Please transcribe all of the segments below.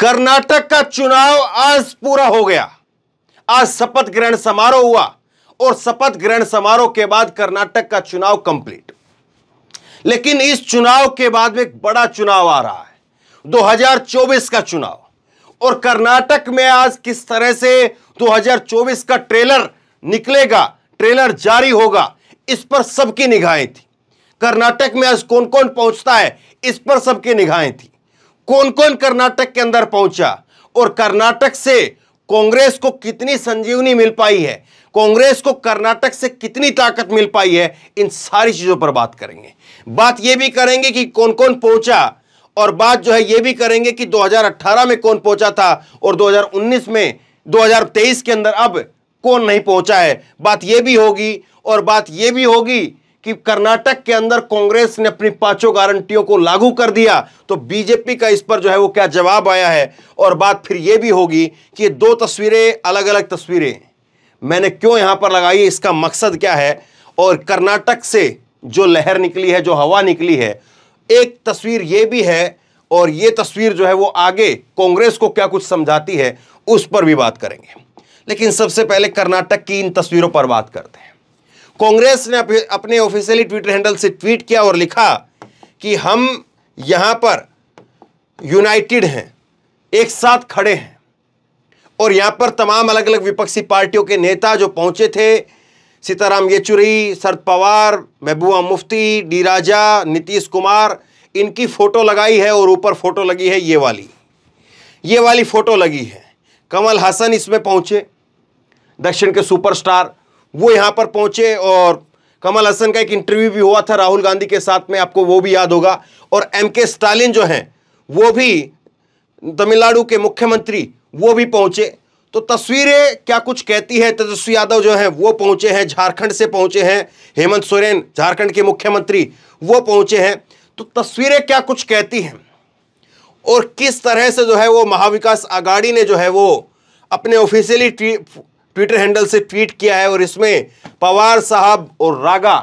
कर्नाटक का चुनाव आज पूरा हो गया आज शपथ ग्रहण समारोह हुआ और शपथ ग्रहण समारोह के बाद कर्नाटक का चुनाव कंप्लीट लेकिन इस चुनाव के बाद में एक बड़ा चुनाव आ रहा है 2024 का चुनाव और कर्नाटक में आज किस तरह से 2024 का ट्रेलर निकलेगा ट्रेलर जारी होगा इस पर सबकी निगाहें थी कर्नाटक में आज कौन कौन पहुंचता है इस पर सबकी निगाहें थी कौन कौन कर्नाटक के अंदर पहुंचा और कर्नाटक से कांग्रेस को कितनी संजीवनी मिल पाई है कांग्रेस को कर्नाटक से कितनी ताकत मिल पाई है इन सारी चीज़ों पर बात करेंगे बात यह भी करेंगे कि कौन कौन पहुंचा और बात जो है यह भी करेंगे कि 2018 में कौन पहुंचा था और 2019 में 2023 के अंदर अब कौन नहीं पहुंचा है बात यह भी होगी और बात यह भी होगी कि कर्नाटक के अंदर कांग्रेस ने अपनी पांचों गारंटियों को लागू कर दिया तो बीजेपी का इस पर जो है वो क्या जवाब आया है और बात फिर ये भी होगी कि दो तस्वीरें अलग अलग तस्वीरें मैंने क्यों यहां पर लगाई इसका मकसद क्या है और कर्नाटक से जो लहर निकली है जो हवा निकली है एक तस्वीर ये भी है और ये तस्वीर जो है वो आगे कांग्रेस को क्या कुछ समझाती है उस पर भी बात करेंगे लेकिन सबसे पहले कर्नाटक की इन तस्वीरों पर बात करते हैं कांग्रेस ने अपने ऑफिशियली ट्विटर हैंडल से ट्वीट किया और लिखा कि हम यहाँ पर यूनाइटेड हैं एक साथ खड़े हैं और यहाँ पर तमाम अलग अलग विपक्षी पार्टियों के नेता जो पहुँचे थे सीताराम येचुरी शरद पवार महबूबा मुफ्ती डी राजा नीतीश कुमार इनकी फ़ोटो लगाई है और ऊपर फ़ोटो लगी है ये वाली ये वाली फ़ोटो लगी है कमल हसन इसमें पहुँचे दक्षिण के सुपरस्टार वो यहां पर पहुंचे और कमल हसन का एक इंटरव्यू भी हुआ था राहुल गांधी के साथ में आपको वो भी याद होगा और एम के स्टालिन जो हैं वो भी तमिलनाडु के मुख्यमंत्री वो भी पहुंचे तो तस्वीरें क्या कुछ कहती है तेजस्वी यादव जो हैं वो पहुंचे हैं झारखंड से पहुंचे हैं हेमंत सोरेन झारखंड के मुख्यमंत्री वो पहुंचे हैं तो तस्वीरें क्या कुछ कहती हैं और किस तरह से जो है वो महाविकास आघाड़ी ने जो है वो अपने ऑफिशियली ट्विटर हैंडल से ट्वीट किया है और इसमें पवार साहब और रागा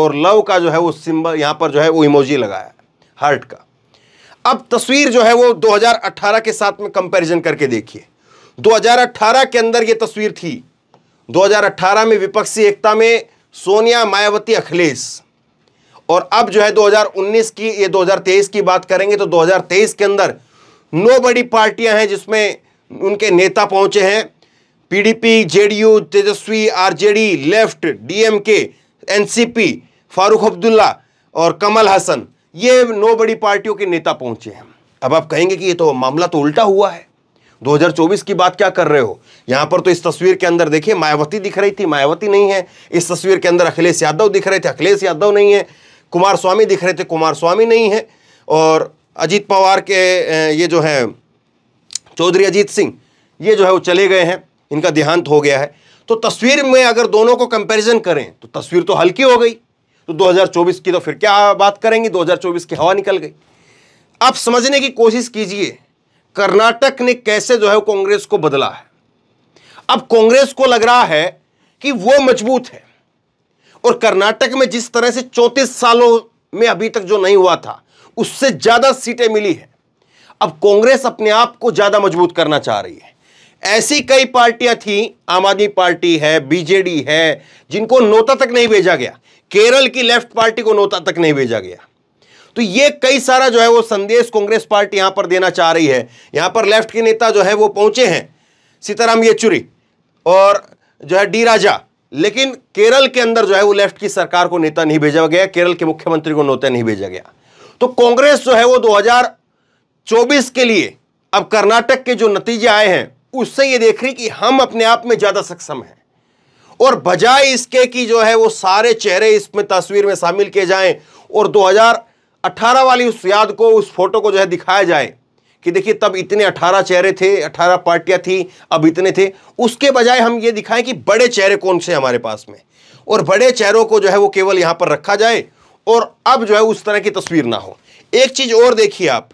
और लव का जो है वो सिंबल यहाँ पर जो है वो इमोजी लगाया हार्ट का अब तस्वीर जो है वो 2018 के साथ में कंपैरिजन करके देखिए 2018 के अंदर ये तस्वीर थी 2018 में विपक्षी एकता में सोनिया मायावती अखिलेश और अब जो है 2019 की ये 2023 की बात करेंगे तो 2023 के अंदर नो बड़ी पार्टियां हैं जिसमें उनके नेता पहुंचे हैं PDP JDU Tejashwi RJD left DMK NCP Farooq Abdullah और कमल हसन ये नौ बड़ी पार्टियों के नेता पहुंचे हैं अब आप कहेंगे कि ये तो मामला तो उल्टा हुआ है 2024 की बात क्या कर रहे हो यहाँ पर तो इस तस्वीर के अंदर देखिए मायावती दिख रही थी मायावती नहीं है इस तस्वीर के अंदर अखिलेश यादव दिख रहे थे अखिलेश यादव नहीं है कुमार स्वामी दिख रहे थे कुमार स्वामी नहीं है और अजीत पवार के ये जो है चौधरी अजीत सिंह ये जो है वो चले गए हैं इनका देहांत हो गया है तो तस्वीर में अगर दोनों को कंपैरिजन करें तो तस्वीर तो हल्की हो गई तो 2024 की तो फिर क्या बात करेंगे 2024 की हवा निकल गई आप समझने की कोशिश कीजिए कर्नाटक ने कैसे जो है कांग्रेस को बदला है अब कांग्रेस को लग रहा है कि वो मजबूत है और कर्नाटक में जिस तरह से चौंतीस सालों में अभी तक जो नहीं हुआ था उससे ज़्यादा सीटें मिली है अब कांग्रेस अपने आप को ज़्यादा मजबूत करना चाह रही है ऐसी कई पार्टियां थी आम आदमी पार्टी है बीजेडी है जिनको नोता तक नहीं भेजा गया केरल की लेफ्ट पार्टी को नोता तक नहीं भेजा गया तो ये कई सारा जो है वो संदेश कांग्रेस पार्टी यहां पर देना चाह रही है यहां पर लेफ्ट के नेता जो है वो पहुंचे हैं सीताराम येचुरी और जो है डी राजा लेकिन केरल के अंदर जो है वो लेफ्ट की सरकार को नेता नहीं भेजा गया केरल के मुख्यमंत्री को नोता नहीं भेजा गया तो कांग्रेस जो है वो 2024 के लिए अब कर्नाटक के जो नतीजे आए हैं उससे ये देख रही कि हम अपने आप में ज़्यादा सक्षम हैं और बजाय इसके कि जो है वो सारे चेहरे इसमें तस्वीर में शामिल किए जाएं और 2018 वाली उस याद को उस फोटो को जो है दिखाया जाए कि देखिए तब इतने 18 चेहरे थे 18 पार्टियां थी अब इतने थे उसके बजाय हम ये दिखाएं कि बड़े चेहरे कौन से हमारे पास में और बड़े चेहरों को जो है वो केवल यहां पर रखा जाए और अब जो है उस तरह की तस्वीर ना हो एक चीज़ और देखिए आप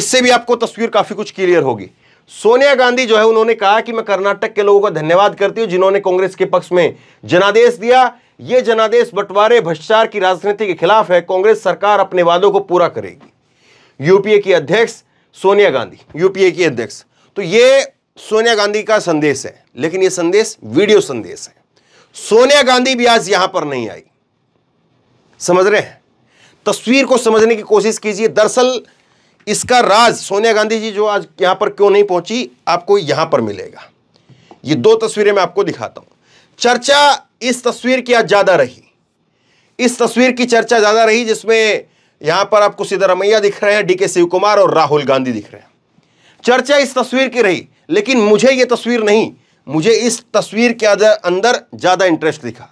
इससे भी आपको तस्वीर काफ़ी कुछ क्लियर होगी सोनिया गांधी जो है उन्होंने कहा कि मैं कर्नाटक के लोगों का धन्यवाद करती हूं जिन्होंने कांग्रेस के पक्ष में जनादेश दिया ये जनादेश बंटवारे भ्रष्टाचार की राजनीति के खिलाफ है कांग्रेस सरकार अपने वादों को पूरा करेगी यूपीए की अध्यक्ष सोनिया गांधी यूपीए की अध्यक्ष तो ये सोनिया गांधी का संदेश है लेकिन ये संदेश वीडियो संदेश है सोनिया गांधी भी आज यहां पर नहीं आई समझ रहे हैं तस्वीर को समझने की कोशिश कीजिए दरअसल इसका राज सोनिया गांधी जी जो आज यहां पर क्यों नहीं पहुंची आपको यहां पर मिलेगा ये दो तस्वीरें मैं आपको दिखाता हूं चर्चा इस तस्वीर की आज ज़्यादा रही इस तस्वीर की चर्चा ज़्यादा रही जिसमें यहां पर आपको सिद्धारमैया दिख रहे हैं डीके शिव कुमार और राहुल गांधी दिख रहे हैं चर्चा इस तस्वीर की रही लेकिन मुझे यह तस्वीर नहीं मुझे इस तस्वीर के अंदर ज़्यादा इंटरेस्ट दिखा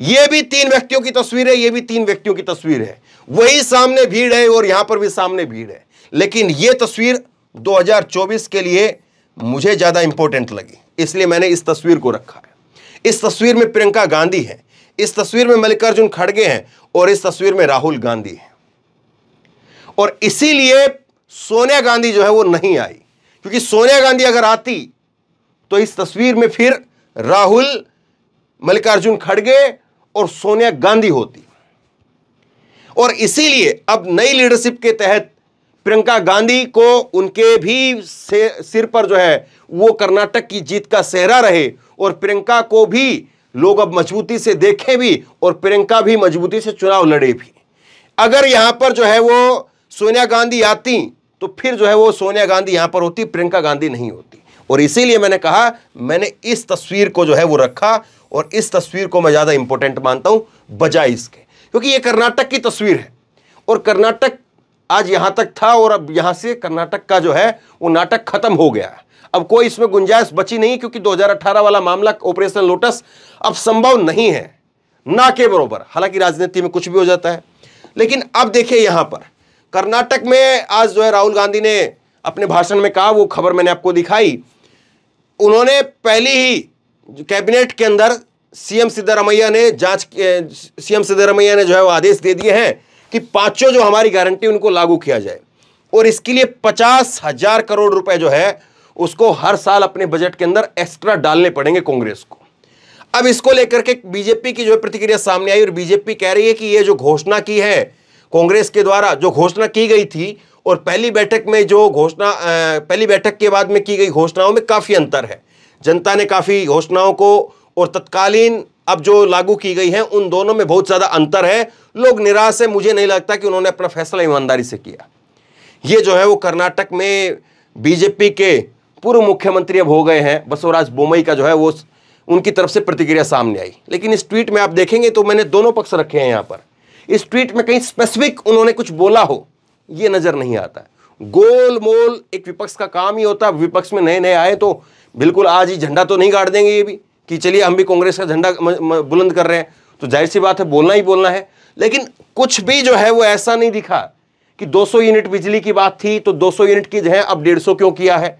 ये भी तीन व्यक्तियों की तस्वीर है ये भी तीन व्यक्तियों की तस्वीर है वही सामने भीड़ है और यहां पर भी सामने भीड़ है लेकिन ये तस्वीर 2024 के लिए मुझे ज़्यादा इंपॉर्टेंट लगी इसलिए मैंने इस तस्वीर को रखा है इस तस्वीर में प्रियंका गांधी है इस तस्वीर में मल्लिकार्जुन खड़गे हैं और इस तस्वीर में राहुल गांधी है और इसीलिए सोनिया गांधी जो है वो नहीं आई क्योंकि सोनिया गांधी अगर आती तो इस तस्वीर में फिर राहुल मल्लिकार्जुन खड़गे और सोनिया गांधी होती और इसीलिए अब नई लीडरशिप के तहत प्रियंका गांधी को उनके भी सिर पर जो है वो कर्नाटक की जीत का सेहरा रहे और प्रियंका को भी लोग अब मजबूती से देखें भी और प्रियंका भी मजबूती से चुनाव लड़े भी अगर यहां पर जो है वो सोनिया गांधी आती तो फिर जो है वो सोनिया गांधी यहां पर होती प्रियंका गांधी नहीं होती और इसीलिए मैंने कहा मैंने इस तस्वीर को जो है वो रखा और इस तस्वीर को मैं ज़्यादा इंपॉर्टेंट मानता हूं बजाय इसके क्योंकि ये कर्नाटक की तस्वीर है और कर्नाटक आज यहां तक था और अब यहां से कर्नाटक का जो है वो नाटक खत्म हो गया है अब कोई इसमें गुंजाइश बची नहीं क्योंकि 2018 वाला मामला ऑपरेशन लोटस अब संभव नहीं है ना के बरोबर हालांकि राजनीति में कुछ भी हो जाता है लेकिन अब देखिए यहां पर कर्नाटक में आज जो है राहुल गांधी ने अपने भाषण में कहा वो खबर मैंने आपको दिखाई उन्होंने पहली ही कैबिनेट के अंदर सीएम सिद्धारमैया ने जांच सीएम सिद्धारमैया ने जो है वो आदेश दे दिए हैं कि पांचों जो हमारी गारंटी उनको लागू किया जाए और इसके लिए पचास हजार करोड़ रुपए जो है उसको हर साल अपने बजट के अंदर एक्स्ट्रा डालने पड़ेंगे कांग्रेस को अब इसको लेकर के बीजेपी की जो प्रतिक्रिया सामने आई और बीजेपी कह रही है कि ये जो घोषणा की है कांग्रेस के द्वारा जो घोषणा की गई थी और पहली बैठक में जो घोषणा पहली बैठक के बाद में की गई घोषणाओं में काफी अंतर है जनता ने काफ़ी घोषणाओं को और तत्कालीन अब जो लागू की गई है उन दोनों में बहुत ज़्यादा अंतर है लोग निराश है मुझे नहीं लगता कि उन्होंने अपना फैसला ईमानदारी से किया ये जो है वो कर्नाटक में बीजेपी के पूर्व मुख्यमंत्री अब हो गए हैं बसवराज बोमई का जो है वो उनकी तरफ से प्रतिक्रिया सामने आई लेकिन इस ट्वीट में आप देखेंगे तो मैंने दोनों पक्ष रखे हैं यहाँ पर इस ट्वीट में कहीं स्पेसिफिक उन्होंने कुछ बोला हो ये नज़र नहीं आता गोल मोल एक विपक्ष का काम ही होता विपक्ष में नए नए आए तो बिल्कुल आज ही झंडा तो नहीं गाड़ देंगे ये भी कि चलिए हम भी कांग्रेस का झंडा बुलंद कर रहे हैं तो जाहिर सी बात है बोलना ही बोलना है लेकिन कुछ भी जो है वो ऐसा नहीं दिखा कि 200 यूनिट बिजली की बात थी तो 200 यूनिट की जो है अब डेढ़ क्यों किया है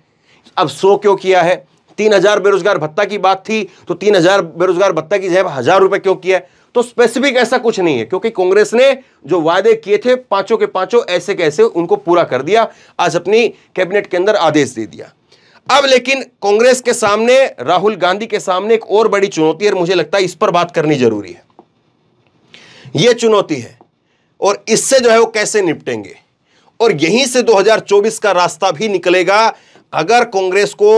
अब सौ क्यों किया है तीन बेरोजगार भत्ता की बात थी तो तीन बेरोजगार भत्ता की जो है हज़ार रुपये क्यों किया है तो स्पेसिफिक ऐसा कुछ नहीं है क्योंकि कांग्रेस ने जो वादे किए थे पांचों के पांचों ऐसे कैसे उनको पूरा कर दिया आज अपनी कैबिनेट के अंदर आदेश दे दिया अब लेकिन कांग्रेस के सामने राहुल गांधी के सामने एक और बड़ी चुनौती है और मुझे लगता है इस पर बात करनी जरूरी है यह चुनौती है और इससे जो है वो कैसे निपटेंगे और यहीं से 2024 का रास्ता भी निकलेगा अगर कांग्रेस को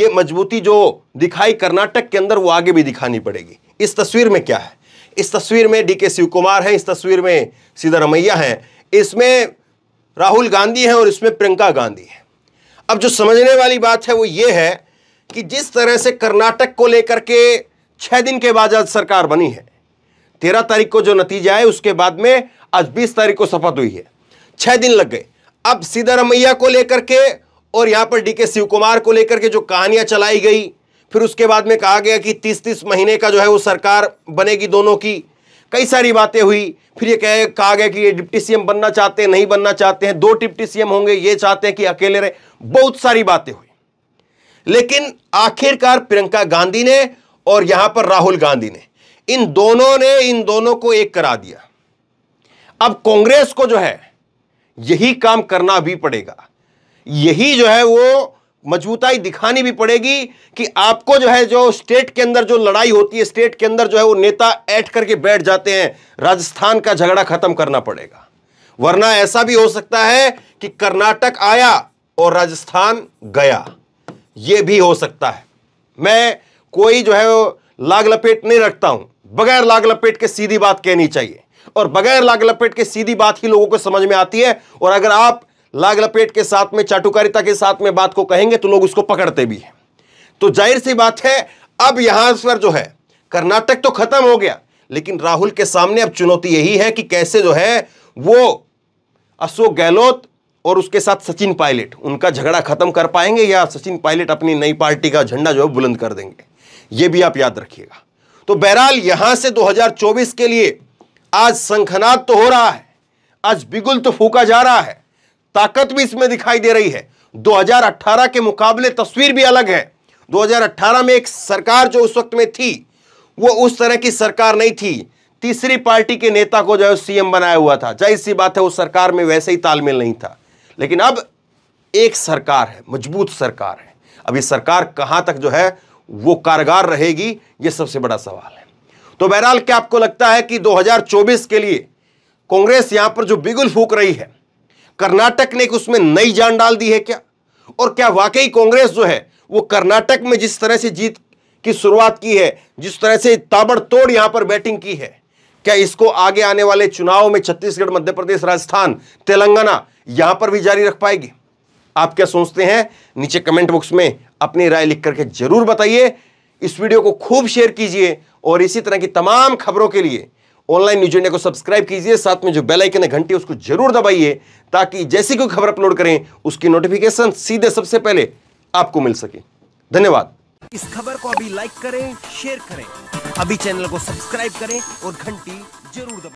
यह मजबूती जो दिखाई कर्नाटक के अंदर वो आगे भी दिखानी पड़ेगी इस तस्वीर में क्या है इस तस्वीर में डी के शिव कुमार हैं इस तस्वीर में रमैया हैं इसमें राहुल गांधी हैं और इसमें प्रियंका गांधी हैं अब जो समझने वाली बात है वो ये है कि जिस तरह से कर्नाटक को लेकर के छः दिन के बाद आज सरकार बनी है तेरह तारीख को जो नतीजा है उसके बाद में आज बीस तारीख को शपथ हुई है छः दिन लग गए अब सिद्धारमैया को लेकर के और यहाँ पर डी के शिव कुमार को लेकर के जो कहानियाँ चलाई गई फिर उसके बाद में कहा गया कि तीस तीस महीने का जो है वो सरकार बनेगी दोनों की कई सारी बातें हुई फिर ये कह कहा गया कि ये डिप्टी सीएम बनना चाहते हैं नहीं बनना चाहते हैं दो डिप्टी सीएम होंगे ये चाहते हैं कि अकेले रहे बहुत सारी बातें हुई लेकिन आखिरकार प्रियंका गांधी ने और यहां पर राहुल गांधी ने इन दोनों ने इन दोनों को एक करा दिया अब कांग्रेस को जो है यही काम करना भी पड़ेगा यही जो है वो मजबूताई दिखानी भी पड़ेगी कि आपको जो है जो स्टेट के अंदर जो लड़ाई होती है स्टेट के अंदर जो है वो नेता ऐठ करके बैठ जाते हैं राजस्थान का झगड़ा खत्म करना पड़ेगा वरना ऐसा भी हो सकता है कि कर्नाटक आया और राजस्थान गया ये भी हो सकता है मैं कोई जो है लाग लपेट नहीं रखता हूं बगैर लाग लपेट के सीधी बात कहनी चाहिए और बगैर लाग लपेट के सीधी बात ही लोगों को समझ में आती है और अगर आप लाग लपेट के साथ में चाटुकारिता के साथ में बात को कहेंगे तो लोग उसको पकड़ते भी हैं तो जाहिर सी बात है अब यहां पर जो है कर्नाटक तो खत्म हो गया लेकिन राहुल के सामने अब चुनौती यही है कि कैसे जो है वो अशोक गहलोत और उसके साथ सचिन पायलट उनका झगड़ा खत्म कर पाएंगे या सचिन पायलट अपनी नई पार्टी का झंडा जो है बुलंद कर देंगे ये भी आप याद रखिएगा तो बहरहाल यहां से 2024 के लिए आज संखनाद तो हो रहा है आज बिगुल तो फूका जा रहा है ताकत भी इसमें दिखाई दे रही है 2018 के मुकाबले तस्वीर भी अलग है 2018 में एक सरकार जो उस वक्त में थी वो उस तरह की सरकार नहीं थी तीसरी पार्टी के नेता को जो है सीएम बनाया हुआ था जाहिर सी बात है उस सरकार में वैसे ही तालमेल नहीं था लेकिन अब एक सरकार है मजबूत सरकार है अब ये सरकार कहां तक जो है वो कारगर रहेगी ये सबसे बड़ा सवाल है तो बहरहाल क्या आपको लगता है कि 2024 के लिए कांग्रेस यहां पर जो बिगुल फूक रही है कर्नाटक ने उसमें नई जान डाल दी है क्या और क्या वाकई कांग्रेस जो है वो कर्नाटक में जिस तरह से जीत की शुरुआत की है जिस तरह से ताबड़तोड़ यहां पर बैटिंग की है क्या इसको आगे आने वाले चुनाव में छत्तीसगढ़ मध्य प्रदेश राजस्थान तेलंगाना यहां पर भी जारी रख पाएगी आप क्या सोचते हैं नीचे कमेंट बॉक्स में अपनी राय लिख करके जरूर बताइए इस वीडियो को खूब शेयर कीजिए और इसी तरह की तमाम खबरों के लिए ऑनलाइन न्यूज इंडिया को सब्सक्राइब कीजिए साथ में जो बेल आइकन है घंटी उसको जरूर दबाइए ताकि जैसी कोई खबर अपलोड करें उसकी नोटिफिकेशन सीधे सबसे पहले आपको मिल सके धन्यवाद इस खबर को अभी लाइक करें शेयर करें अभी चैनल को सब्सक्राइब करें और घंटी जरूर दबाए